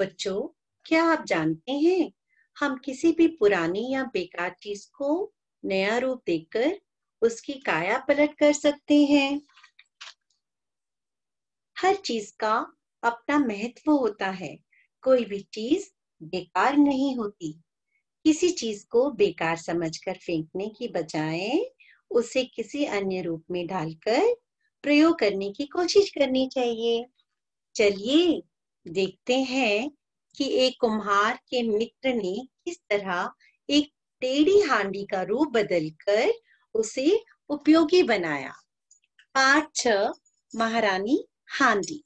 बच्चों क्या आप जानते हैं हम किसी भी पुरानी या बेकार चीज को नया रूप देकर उसकी काया पलट कर सकते हैं हर चीज का अपना महत्व होता है कोई भी चीज बेकार नहीं होती किसी चीज को बेकार समझकर फेंकने की बजाय उसे किसी अन्य रूप में डालकर प्रयोग करने की कोशिश करनी चाहिए चलिए देखते हैं कि एक कुम्हार के मित्र ने किस तरह एक टेढ़ी हांडी का रूप बदलकर उसे उपयोगी बनाया पाठ छ महारानी हांडी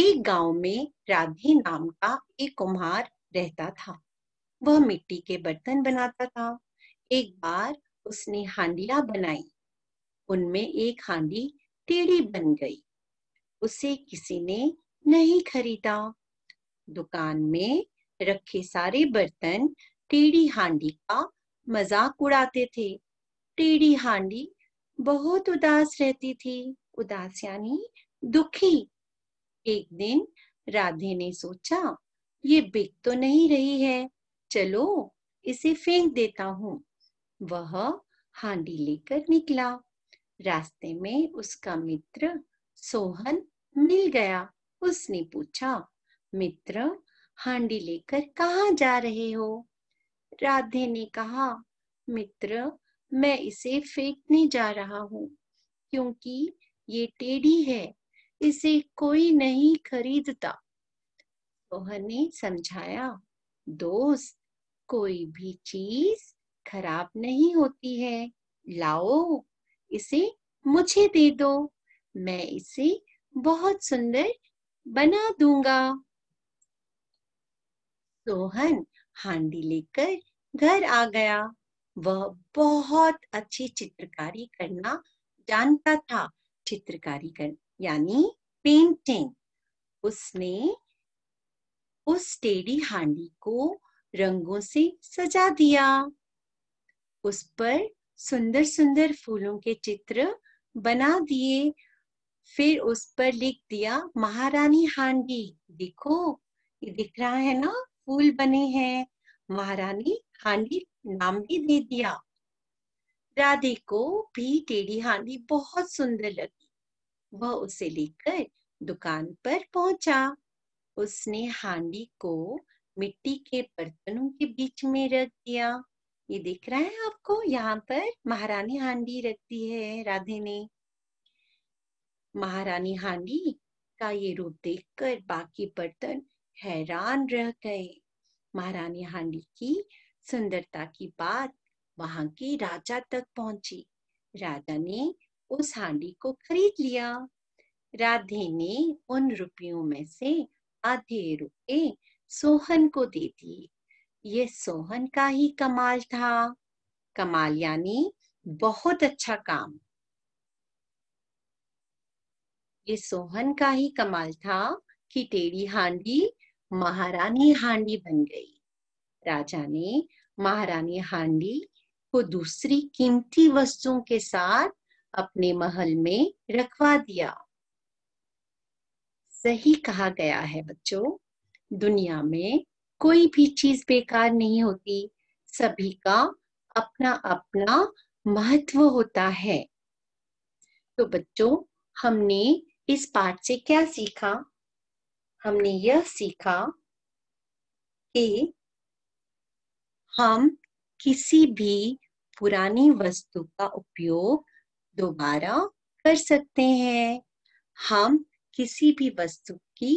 एक गांव में राधे नाम का एक कुम्हार रहता था वह मिट्टी के बर्तन बनाता था एक बार उसने हांडिया बनाई उनमें एक हांडी टेढ़ी बन गई उसे किसी ने नहीं खरीदा दुकान में रखे सारे बर्तन टेढ़ी हांडी का मजाक उड़ाते थे टेढ़ी हांडी बहुत उदास रहती थी उदास यानी दुखी एक दिन राधे ने सोचा ये बिक तो नहीं रही है चलो इसे फेंक देता हूँ वह हांडी लेकर निकला रास्ते में उसका मित्र सोहन मिल गया उसने पूछा मित्र हांडी लेकर कहा जा रहे हो राधे ने कहा मित्र मैं इसे फेंकने जा रहा हूँ क्योंकि ये टेढ़ी है इसे कोई नहीं खरीदता सोहन ने समझाया दोस्त कोई भी चीज खराब नहीं होती है लाओ इसे मुझे दे दो मैं इसे बहुत सुंदर बना दूंगा सोहन हांडी लेकर घर आ गया वह बहुत अच्छी चित्रकारी करना जानता था चित्रकारी कर यानी पेंटिंग उसने उस टेढ़ी हांडी को रंगों से सजा दिया उस पर सुंदर सुंदर फूलों के चित्र बना दिए फिर उस पर लिख दिया महारानी हांडी देखो ये दिख रहा है ना फूल बने हैं महारानी हांडी नाम भी दे दिया राधे को भी टेढ़ी हांडी बहुत सुंदर लगी वह उसे लेकर दुकान पर पहुंचा उसने हांडी को मिट्टी के बर्तनों के बीच में रख दिया ये दिख रहा है आपको यहाँ पर महारानी हांडी रखती है राधे ने महारानी हांडी का ये रूप देखकर बाकी बर्तन हैरान रह गए महारानी हांडी की सुंदरता की बात वहां के राजा तक पहुंची राजा ने उस हांडी को खरीद लिया राधे ने उन रुपयों में से आधे रुपए सोहन को दे दिए ये सोहन का ही कमाल था कमाल यानी बहुत अच्छा काम ये सोहन का ही कमाल था कि टेढ़ी हांडी महारानी हांडी बन गई राजा ने महारानी हांडी को दूसरी कीमती वस्तुओं के साथ अपने महल में रखवा दिया सही कहा गया है बच्चों दुनिया में कोई भी चीज बेकार नहीं होती सभी का अपना अपना महत्व होता है तो बच्चों हमने इस पाठ से क्या सीखा हमने यह सीखा कि हम किसी भी पुरानी वस्तु का उपयोग दोबारा कर सकते हैं हम किसी भी वस्तु की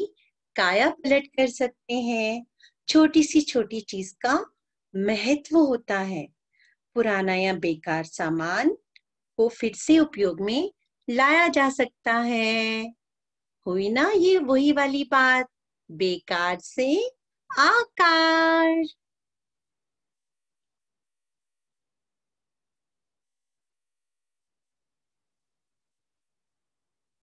काया पलट कर सकते हैं छोटी सी छोटी चीज का महत्व होता है पुराना या बेकार सामान को फिर से उपयोग में लाया जा सकता है हुई ना ये वही वाली बात बेकार से आकार